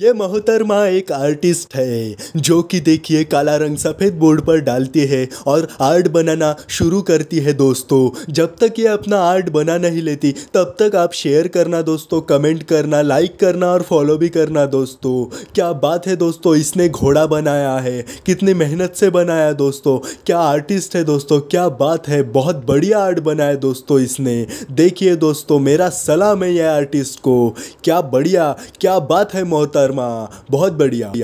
ये मोहतरमा एक आर्टिस्ट है जो कि देखिए काला रंग सफ़ेद बोर्ड पर डालती है और आर्ट बनाना शुरू करती है दोस्तों जब तक ये अपना आर्ट बना नहीं लेती तब तक आप शेयर करना दोस्तों कमेंट करना लाइक करना और फॉलो भी करना दोस्तों क्या बात है दोस्तों इसने घोड़ा बनाया है कितनी मेहनत से बनाया दोस्तों क्या आर्टिस्ट है दोस्तों क्या बात है बहुत बढ़िया आर्ट बनाया दोस्तों इसने देखिए दोस्तों मेरा सलाम है यह आर्टिस्ट को क्या बढ़िया क्या बात है मोहतर शर्मा बहुत बढ़िया